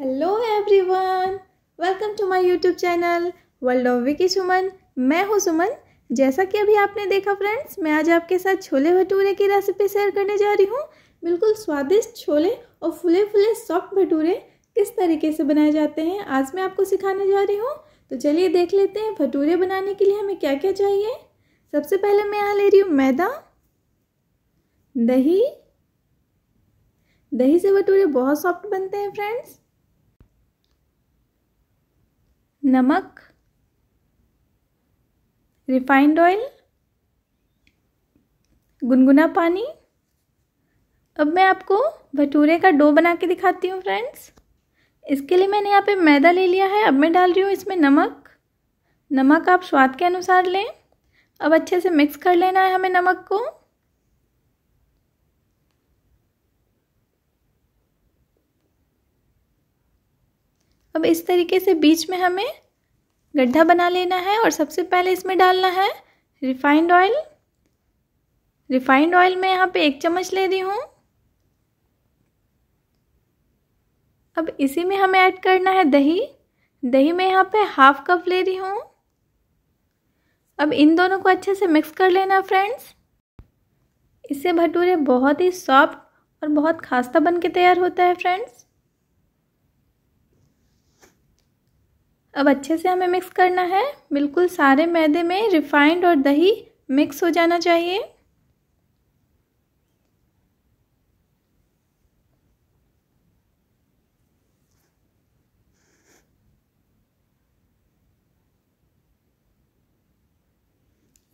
hello everyone welcome to my YouTube channel world of Vicky Suman मैं हूँ सुमन जैसा कि अभी आपने देखा फ्रेंड्स मैं आज आपके साथ छोले भटूरे की रेसिपी शेयर करने जा रही हूँ बिल्कुल स्वादिष्ट छोले और फुले फुले सॉफ्ट भटूरे किस तरीके से बनाए जाते हैं आज मैं आपको सिखाने जा रही हूँ तो चलिए देख लेते हैं भटूरे बनाने के लिए हमें क्या क्या चाहिए सबसे पहले मैं यहाँ ले रही हूँ मैदा दही दही से भटूरे बहुत सॉफ्ट बनते हैं फ्रेंड्स नमक रिफाइंड ऑयल गुनगुना पानी अब मैं आपको भटूरे का डो बना के दिखाती हूँ फ्रेंड्स इसके लिए मैंने यहाँ पे मैदा ले लिया है अब मैं डाल रही हूँ इसमें नमक नमक आप स्वाद के अनुसार लें अब अच्छे से मिक्स कर लेना है हमें नमक को अब इस तरीके से बीच में हमें गड्ढा बना लेना है और सबसे पहले इसमें डालना है रिफाइंड ऑयल रिफाइंड ऑयल मैं यहाँ पे एक चम्मच ले रही हूँ अब इसी में हमें ऐड करना है दही दही मैं यहाँ पे हाफ कप ले रही हूँ अब इन दोनों को अच्छे से मिक्स कर लेना फ्रेंड्स इससे भटूरे बहुत ही सॉफ्ट और बहुत खास्ता बन के तैयार होता है फ्रेंड्स अब अच्छे से हमें मिक्स करना है बिल्कुल सारे मैदे में रिफाइंड और दही मिक्स हो जाना चाहिए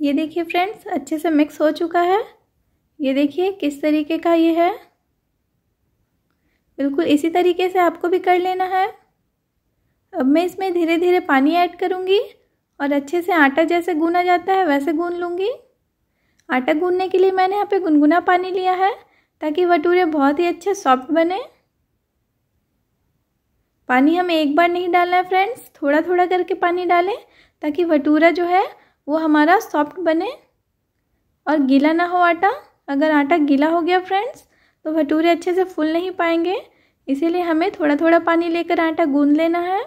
ये देखिए फ्रेंड्स अच्छे से मिक्स हो चुका है ये देखिए किस तरीके का ये है बिल्कुल इसी तरीके से आपको भी कर लेना है अब मैं इसमें धीरे धीरे पानी ऐड करूँगी और अच्छे से आटा जैसे गूना जाता है वैसे गून लूँगी आटा गूनने के लिए मैंने यहाँ पे गुनगुना पानी लिया है ताकि भटूरे बहुत ही अच्छे सॉफ्ट बने पानी हमें एक बार नहीं डालना है फ्रेंड्स थोड़ा थोड़ा करके पानी डालें ताकि भटूरा जो है वो हमारा सॉफ्ट बने और गीला ना हो आटा अगर आटा गीला हो गया फ्रेंड्स तो भटूरे अच्छे से फूल नहीं पाएंगे इसीलिए हमें थोड़ा थोड़ा पानी लेकर आटा गूंद लेना है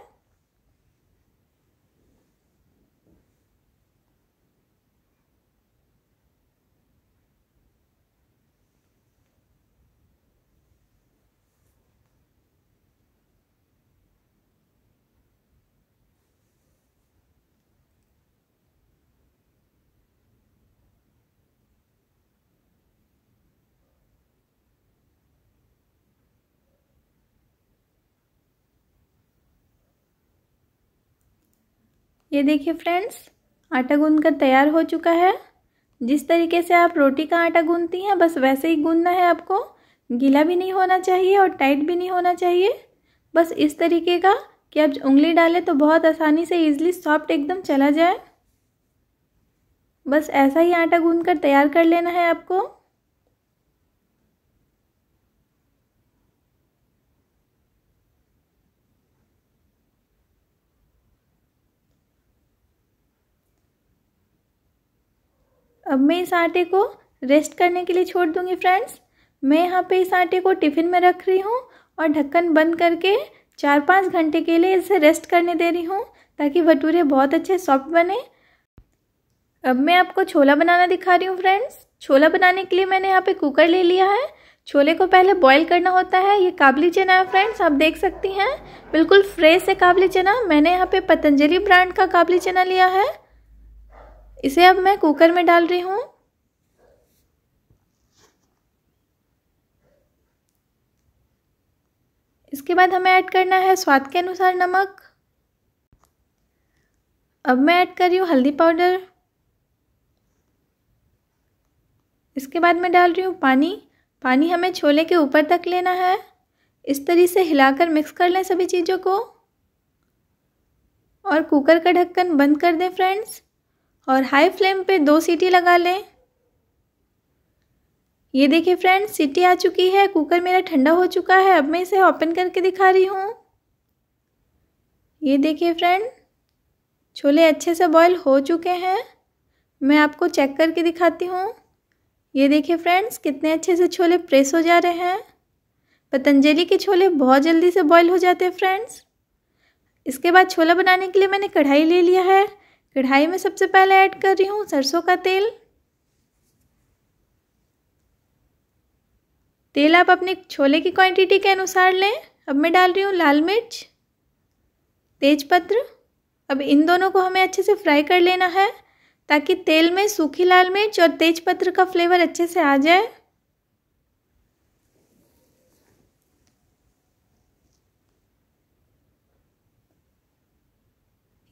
ये देखिए फ्रेंड्स आटा गूंद कर तैयार हो चुका है जिस तरीके से आप रोटी का आटा गूंदती हैं बस वैसे ही गूंदना है आपको गीला भी नहीं होना चाहिए और टाइट भी नहीं होना चाहिए बस इस तरीके का कि आप उंगली डालें तो बहुत आसानी से ईजिली सॉफ्ट एकदम चला जाए बस ऐसा ही आटा गूंद कर तैयार कर लेना है आपको अब मैं इस आटे को रेस्ट करने के लिए छोड़ दूंगी फ्रेंड्स मैं यहाँ पे इस आटे को टिफ़िन में रख रही हूँ और ढक्कन बंद करके चार पाँच घंटे के लिए इसे रेस्ट करने दे रही हूँ ताकि भटूरे बहुत अच्छे सॉफ्ट बने अब मैं आपको छोला बनाना दिखा रही हूँ फ्रेंड्स छोला बनाने के लिए मैंने यहाँ पे कुकर ले लिया है छोले को पहले बॉईल करना होता है ये काबली चना है फ्रेंड्स आप देख सकती हैं बिल्कुल फ्रेश है काबली चना मैंने यहाँ पे पतंजलि ब्रांड का काबली चना लिया है इसे अब मैं कुकर में डाल रही हूँ इसके बाद हमें ऐड करना है स्वाद के अनुसार नमक अब मैं ऐड कर रही हूँ हल्दी पाउडर इसके बाद मैं डाल रही हूँ पानी पानी हमें छोले के ऊपर तक लेना है इस तरीके से हिलाकर मिक्स कर लें सभी चीज़ों को और कुकर का ढक्कन बंद कर दें फ्रेंड्स और हाई फ्लेम पे दो सीटी लगा लें ये देखिए फ्रेंड्स सीटी आ चुकी है कुकर मेरा ठंडा हो चुका है अब मैं इसे ओपन करके दिखा रही हूँ ये देखिए फ्रेंड छोले अच्छे से बॉईल हो चुके हैं मैं आपको चेक करके दिखाती हूँ ये देखिए फ्रेंड्स कितने अच्छे से छोले प्रेस हो जा रहे हैं पतंजलि के छोले बहुत जल्दी से बॉईल हो जाते हैं फ्रेंड्स इसके बाद छोला बनाने के लिए मैंने कढ़ाई ले लिया है कढ़ाई में सबसे पहले ऐड कर रही हूँ सरसों का तेल तेल आप अपने छोले की क्वांटिटी के अनुसार लें अब मैं डाल रही हूँ लाल मिर्च तेजपत्र अब इन दोनों को हमें अच्छे से फ्राई कर लेना है ताकि तेल में सूखी लाल मिर्च और तेजपत्र का फ्लेवर अच्छे से आ जाए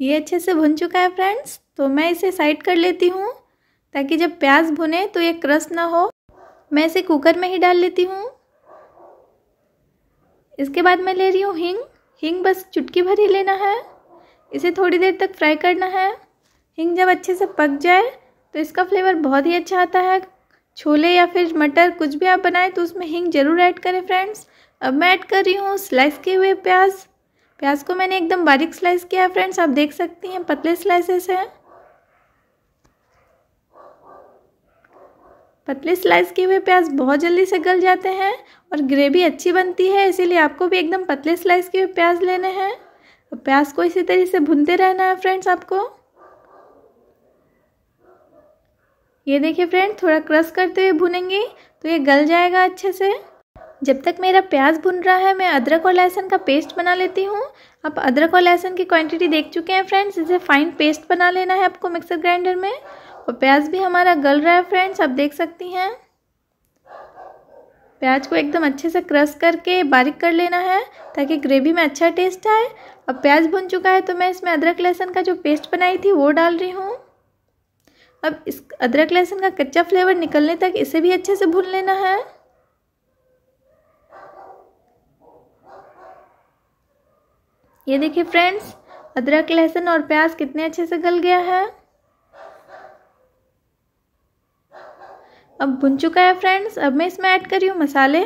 ये अच्छे से भुन चुका है फ्रेंड्स तो मैं इसे साइड कर लेती हूँ ताकि जब प्याज भुने तो ये क्रस ना हो मैं इसे कुकर में ही डाल लेती हूँ इसके बाद मैं ले रही हूँ हींग हींग बस चुटकी भर ही लेना है इसे थोड़ी देर तक फ्राई करना है हींग जब अच्छे से पक जाए तो इसका फ्लेवर बहुत ही अच्छा आता है छोले या फिर मटर कुछ भी आप बनाएं तो उसमें हींग ज़रूर ऐड करें फ्रेंड्स अब मैं ऐड कर रही हूँ स्लाइस किए हुए प्याज़ प्याज को मैंने एकदम बारीक स्लाइस किया है फ्रेंड्स आप देख सकती हैं पतले स्लाइसेस हैं पतले स्लाइस किए हुए प्याज बहुत जल्दी से गल जाते हैं और ग्रेवी अच्छी बनती है इसीलिए आपको भी एकदम पतले स्लाइस किए हुए प्याज लेने हैं प्याज को इसी तरीके से भूनते रहना है फ्रेंड्स आपको ये देखिए फ्रेंड थोड़ा क्रश करते हुए भुनेंगे तो ये गल जाएगा अच्छे से जब तक मेरा प्याज भुन रहा है मैं अदरक और लहसुन का पेस्ट बना लेती हूँ आप अदरक और लहसुन की क्वांटिटी देख चुके हैं फ्रेंड्स इसे फाइन पेस्ट बना लेना है आपको मिक्सर ग्राइंडर में और प्याज भी हमारा गल रहा है फ्रेंड्स आप देख सकती हैं प्याज को एकदम अच्छे से क्रश करके बारीक कर लेना है ताकि ग्रेवी में अच्छा टेस्ट आए अब प्याज भुन चुका है तो मैं इसमें अदरक लहसुन का जो पेस्ट बनाई थी वो डाल रही हूँ अब इस अदरक लहसुन का कच्चा फ्लेवर निकलने तक इसे भी अच्छे से भून लेना है ये देखिए फ्रेंड्स अदरक लहसुन और प्याज कितने अच्छे से गल गया है अब भुन चुका है फ्रेंड्स अब मैं इसमें ऐड कर रही हूँ मसाले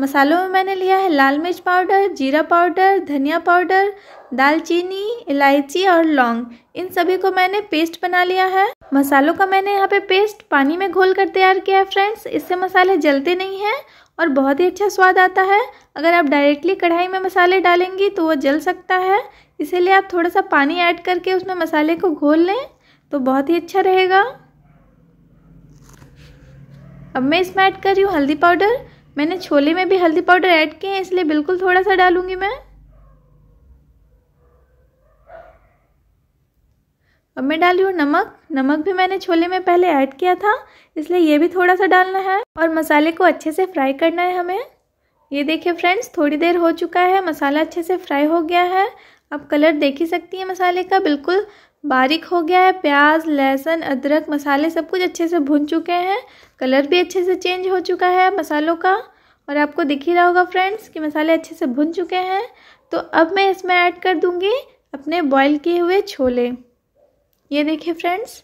मसालों में मैंने लिया है लाल मिर्च पाउडर जीरा पाउडर धनिया पाउडर दालचीनी इलायची और लौंग इन सभी को मैंने पेस्ट बना लिया है मसालों का मैंने यहाँ पे पेस्ट पानी में घोल कर तैयार किया है फ्रेंड्स इससे मसाले जलते नहीं हैं और बहुत ही अच्छा स्वाद आता है अगर आप डायरेक्टली कढ़ाई में मसाले डालेंगी तो वो जल सकता है इसीलिए आप थोड़ा सा पानी ऐड करके उसमें मसाले को घोल लें तो बहुत ही अच्छा रहेगा अब मैं इसमें ऐड कर रही हूँ हल्दी पाउडर मैंने छोले में भी हल्दी पाउडर ऐड किए हैं इसलिए बिल्कुल थोड़ा सा डालूंगी मैं अब मैं डाली हूँ नमक नमक भी मैंने छोले में पहले ऐड किया था इसलिए ये भी थोड़ा सा डालना है और मसाले को अच्छे से फ्राई करना है हमें ये देखिए फ्रेंड्स थोड़ी देर हो चुका है मसाला अच्छे से फ्राई हो गया है आप कलर देख ही सकती हैं मसाले का बिल्कुल बारीक हो गया है प्याज लहसुन अदरक मसाले सब कुछ अच्छे से भुन चुके हैं कलर भी अच्छे से चेंज हो चुका है मसालों का और आपको दिख ही रहा होगा फ्रेंड्स कि मसाले अच्छे से भुन चुके हैं तो अब मैं इसमें ऐड कर दूँगी अपने बॉईल किए हुए छोले ये देखिए फ्रेंड्स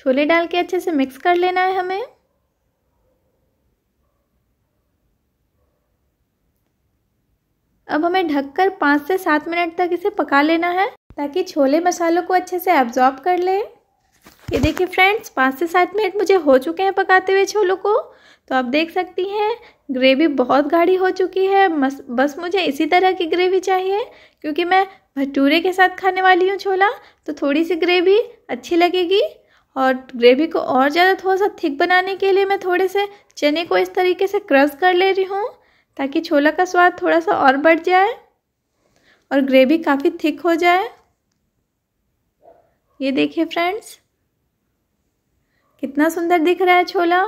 छोले डाल के अच्छे से मिक्स कर लेना है हमें अब हमें ढककर पाँच से सात मिनट तक इसे पका लेना है ताकि छोले मसालों को अच्छे से एब्जॉर्ब कर ले ये देखिए फ्रेंड्स पाँच से सात मिनट मुझे हो चुके हैं पकाते हुए छोलों को तो आप देख सकती हैं ग्रेवी बहुत गाढ़ी हो चुकी है बस बस मुझे इसी तरह की ग्रेवी चाहिए क्योंकि मैं भटूरे के साथ खाने वाली हूँ छोला तो थोड़ी सी ग्रेवी अच्छी लगेगी और ग्रेवी को और ज़्यादा थोड़ा सा थिक बनाने के लिए मैं थोड़े से चने को इस तरीके से क्रश कर ले रही हूँ ताकि छोला का स्वाद थोड़ा सा और बढ़ जाए और ग्रेवी काफ़ी थिक हो जाए ये देखिए फ्रेंड्स कितना सुंदर दिख रहा है छोला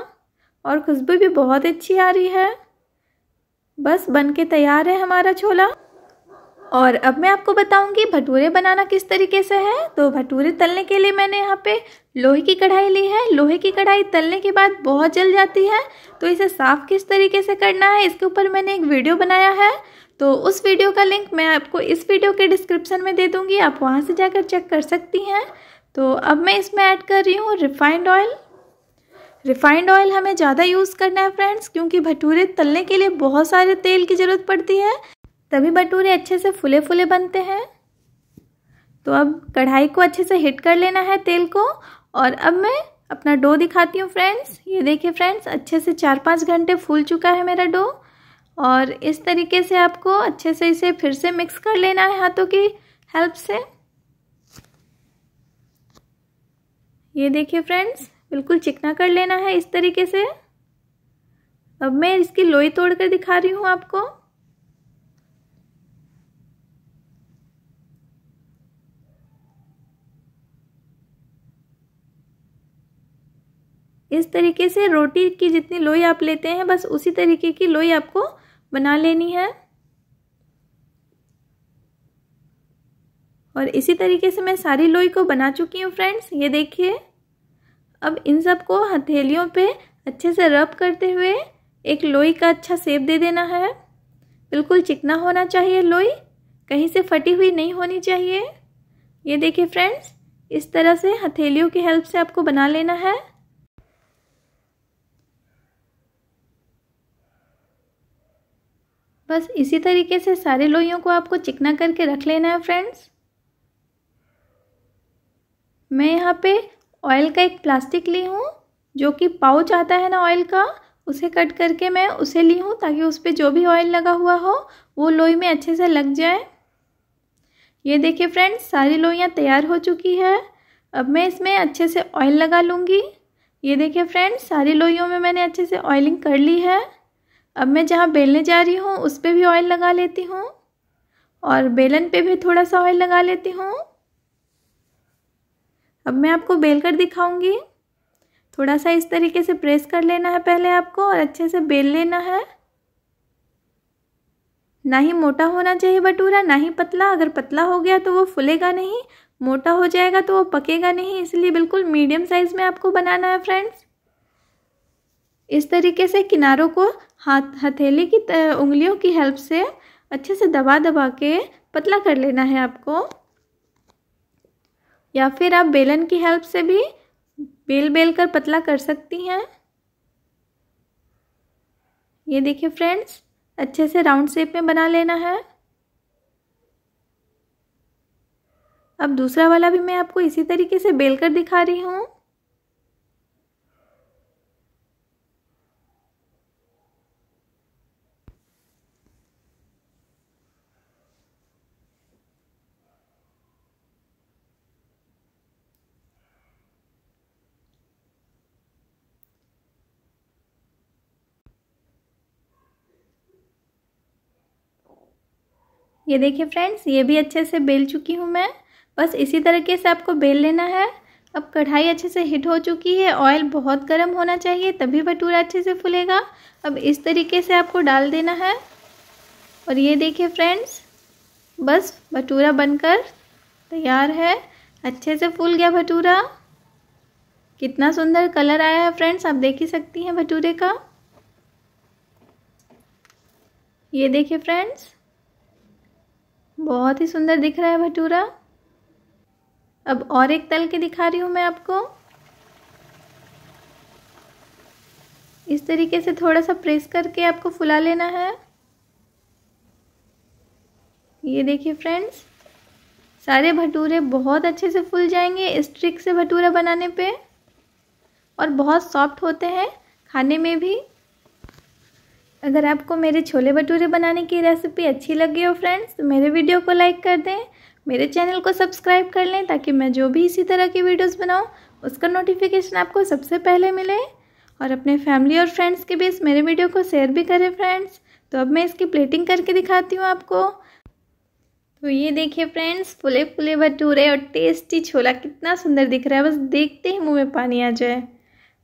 और खुशबू भी बहुत अच्छी आ रही है बस बन के तैयार है हमारा छोला और अब मैं आपको बताऊंगी भटूरे बनाना किस तरीके से है तो भटूरे तलने के लिए मैंने यहाँ पे लोहे की कढ़ाई ली है लोहे की कढ़ाई तलने के बाद बहुत जल जाती है तो इसे साफ़ किस तरीके से करना है इसके ऊपर मैंने एक वीडियो बनाया है तो उस वीडियो का लिंक मैं आपको इस वीडियो के डिस्क्रिप्शन में दे दूँगी आप वहाँ से जाकर चेक कर सकती हैं तो अब मैं इसमें ऐड कर रही हूँ रिफाइंड ऑयल रिफाइंड ऑयल हमें ज़्यादा यूज़ करना है फ्रेंड्स क्योंकि भटूरे तलने के लिए बहुत सारे तेल की ज़रूरत पड़ती है तभी भटूरे अच्छे से फुले फुले बनते हैं तो अब कढ़ाई को अच्छे से हिट कर लेना है तेल को और अब मैं अपना डो दिखाती हूँ फ्रेंड्स ये देखिए फ्रेंड्स अच्छे से चार पाँच घंटे फूल चुका है मेरा डो और इस तरीके से आपको अच्छे से इसे फिर से मिक्स कर लेना है हाथों की हेल्प से ये देखिए फ्रेंड्स बिल्कुल चिकना कर लेना है इस तरीके से अब मैं इसकी लोई तोड़ कर दिखा रही हूँ आपको इस तरीके से रोटी की जितनी लोई आप लेते हैं बस उसी तरीके की लोई आपको बना लेनी है और इसी तरीके से मैं सारी लोई को बना चुकी हूँ फ्रेंड्स ये देखिए अब इन सब को हथेलियों पे अच्छे से रब करते हुए एक लोई का अच्छा सेप दे देना है बिल्कुल चिकना होना चाहिए लोई कहीं से फटी हुई नहीं होनी चाहिए ये देखिए फ्रेंड्स इस तरह से हथेलियों की हेल्प से आपको बना लेना है बस इसी तरीके से सारे लोइयों को आपको चिकना करके रख लेना है फ्रेंड्स मैं यहाँ पे ऑयल का एक प्लास्टिक ली हूँ जो कि पाउच आता है ना ऑयल का उसे कट करके मैं उसे ली हूँ ताकि उस पर जो भी ऑयल लगा हुआ हो वो लोई में अच्छे से लग जाए ये देखिए फ्रेंड्स सारी लोइयाँ तैयार हो चुकी है अब मैं इसमें अच्छे से ऑयल लगा लूँगी ये देखिए फ्रेंड्स सारी लोइयों में मैंने अच्छे से ऑयलिंग कर ली है अब मैं जहाँ बेलने जा रही हूँ उस पर भी ऑयल लगा लेती हूँ और बेलन पे भी थोड़ा सा ऑयल लगा लेती हूँ अब मैं आपको बेल कर दिखाऊंगी थोड़ा सा इस तरीके से प्रेस कर लेना है पहले आपको और अच्छे से बेल लेना है ना ही मोटा होना चाहिए भटूरा ना ही पतला अगर पतला हो गया तो वो फूलेगा नहीं मोटा हो जाएगा तो वो पकेगा नहीं इसलिए बिल्कुल मीडियम साइज़ में आपको बनाना है फ्रेंड्स इस तरीके से किनारों को हाथ हथेली की उंगलियों की हेल्प से अच्छे से दबा दबा के पतला कर लेना है आपको या फिर आप बेलन की हेल्प से भी बेल बेल कर पतला कर सकती हैं ये देखिए फ्रेंड्स अच्छे से राउंड शेप में बना लेना है अब दूसरा वाला भी मैं आपको इसी तरीके से बेल कर दिखा रही हूँ ये देखिए फ्रेंड्स ये भी अच्छे से बेल चुकी हूँ मैं बस इसी तरीके से आपको बेल लेना है अब कढ़ाई अच्छे से हिट हो चुकी है ऑयल बहुत गर्म होना चाहिए तभी भटूरा अच्छे से फूलेगा अब इस तरीके से आपको डाल देना है और ये देखिए फ्रेंड्स बस भटूरा बनकर तैयार है अच्छे से फूल गया भटूरा कितना सुंदर कलर आया है फ्रेंड्स आप देख ही सकती हैं भटूरे का ये देखिए फ्रेंड्स बहुत ही सुंदर दिख रहा है भटूरा अब और एक तल के दिखा रही हूँ मैं आपको इस तरीके से थोड़ा सा प्रेस करके आपको फुला लेना है ये देखिए फ्रेंड्स सारे भटूरे बहुत अच्छे से फूल जाएंगे इस ट्रिक से भटूरा बनाने पे और बहुत सॉफ्ट होते हैं खाने में भी अगर आपको मेरे छोले भटूरे बनाने की रेसिपी अच्छी लगी हो फ्रेंड्स तो मेरे वीडियो को लाइक कर दें मेरे चैनल को सब्सक्राइब कर लें ताकि मैं जो भी इसी तरह की वीडियोस बनाऊं उसका नोटिफिकेशन आपको सबसे पहले मिले और अपने फैमिली और फ्रेंड्स के बीच मेरे वीडियो को शेयर भी करें फ्रेंड्स तो अब मैं इसकी प्लेटिंग करके दिखाती हूँ आपको तो ये देखिए फ्रेंड्स फुले फुले भटूरे और टेस्टी छोला कितना सुंदर दिख रहा है बस देखते ही मुँह में पानी आ जाए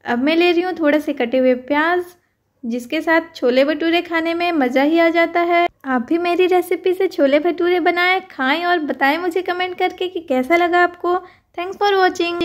अब मैं ले रही हूँ थोड़े से कटे हुए प्याज़ जिसके साथ छोले भटूरे खाने में मज़ा ही आ जाता है आप भी मेरी रेसिपी से छोले भटूरे बनाएं खाएं और बताएं मुझे कमेंट करके कि कैसा लगा आपको थैंक्स फॉर वॉचिंग